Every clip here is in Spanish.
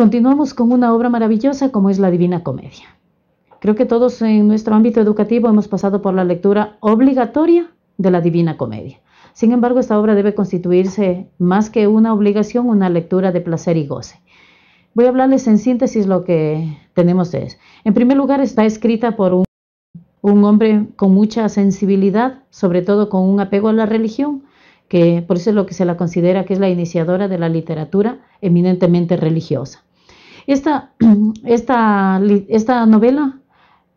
Continuamos con una obra maravillosa como es la Divina Comedia. Creo que todos en nuestro ámbito educativo hemos pasado por la lectura obligatoria de la Divina Comedia. Sin embargo, esta obra debe constituirse más que una obligación, una lectura de placer y goce. Voy a hablarles en síntesis lo que tenemos es En primer lugar, está escrita por un hombre con mucha sensibilidad, sobre todo con un apego a la religión, que por eso es lo que se la considera que es la iniciadora de la literatura eminentemente religiosa. Esta, esta, esta novela,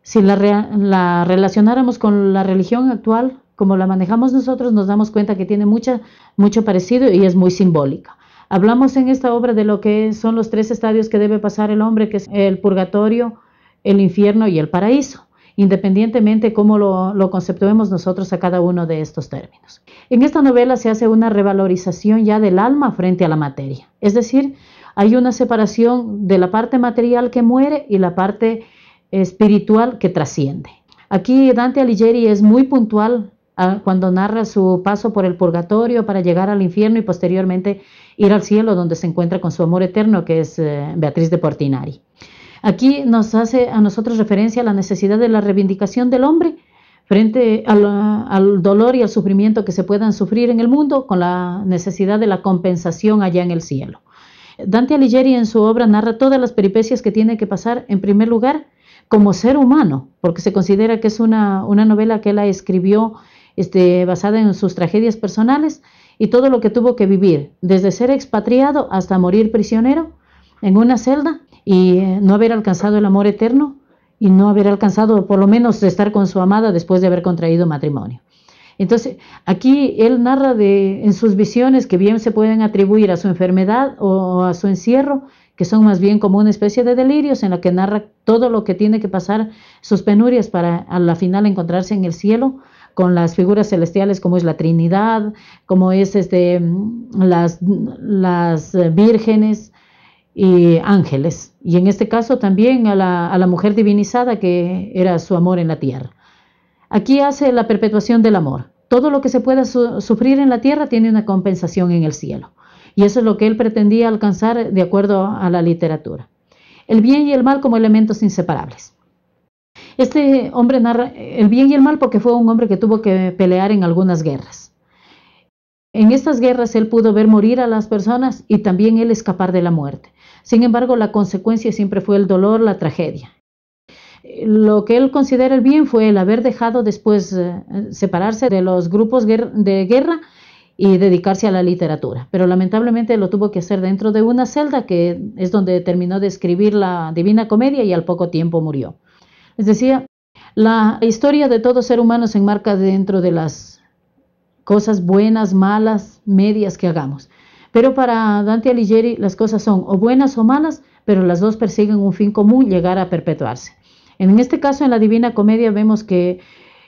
si la, relacionáramos con la religión actual, como la manejamos nosotros, nos damos cuenta que tiene mucho parecido y es muy simbólica. Hablamos en esta obra de lo que son los tres estadios que debe pasar el hombre, que es el purgatorio, el infierno y el paraíso, independientemente cómo lo conceptuemos nosotros a cada uno de estos términos. En esta novela se hace una revalorización ya del alma frente a la materia, es decir, hay una separación de la parte material que muere y la parte espiritual que trasciende. Aquí Dante Alighieri es muy puntual ah, cuando narra su paso por el purgatorio para llegar al infierno y posteriormente ir al cielo donde se encuentra con su amor eterno que es eh, Beatriz de Portinari. Aquí nos hace a nosotros referencia a la necesidad de la reivindicación del hombre frente al, al, dolor y al sufrimiento que se puedan sufrir en el mundo con la necesidad de la compensación allá en el cielo. Dante Alighieri en su obra narra todas las peripecias que tiene que pasar, en primer lugar, como ser humano, porque se considera que es una, novela que él escribió este, basada en sus tragedias personales y todo lo que tuvo que vivir, desde ser expatriado hasta morir prisionero en una celda y eh, no haber alcanzado el amor eterno y no haber alcanzado por lo menos estar con su amada después de haber contraído matrimonio. Entonces, aquí él narra de, en sus visiones que bien se pueden atribuir a su enfermedad o a su encierro, que son más bien como una especie de delirios en la que narra todo lo que tiene que pasar, sus penurias para a la final encontrarse en el cielo con las figuras celestiales como es la Trinidad, como es este, las, las vírgenes y ángeles. Y en este caso también a la, a la mujer divinizada que era su amor en la tierra. Aquí hace la perpetuación del amor. Todo lo que se pueda sufrir en la tierra tiene una compensación en el cielo. Y eso es lo que él pretendía alcanzar de acuerdo a la literatura. El bien y el mal como elementos inseparables. Este hombre narra el bien y el mal porque fue un hombre que tuvo que pelear en algunas guerras. En estas guerras él pudo ver morir a las personas y también él escapar de la muerte. Sin embargo, la consecuencia siempre fue el dolor, la tragedia. Lo que él considera el bien fue el haber dejado después eh, separarse de los grupos de guerra y dedicarse a la literatura. Pero lamentablemente lo tuvo que hacer dentro de una celda que es donde terminó de escribir la Divina Comedia y al poco tiempo murió. Les decía, la historia de todo ser humano se enmarca dentro de las cosas buenas, malas, medias que hagamos. Pero para Dante Alighieri las cosas son o buenas o malas, pero las dos persiguen un fin común, llegar a perpetuarse. En este caso, en la Divina Comedia vemos que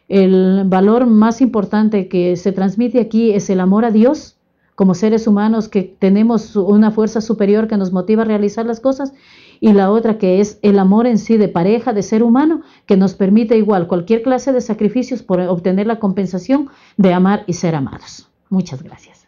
el valor más importante que se transmite aquí es el amor a Dios, como seres humanos que tenemos una fuerza superior que nos motiva a realizar las cosas, y la otra que es el amor en sí de pareja, de ser humano, que nos permite igual cualquier clase de sacrificios por obtener la compensación de amar y ser amados. Muchas gracias.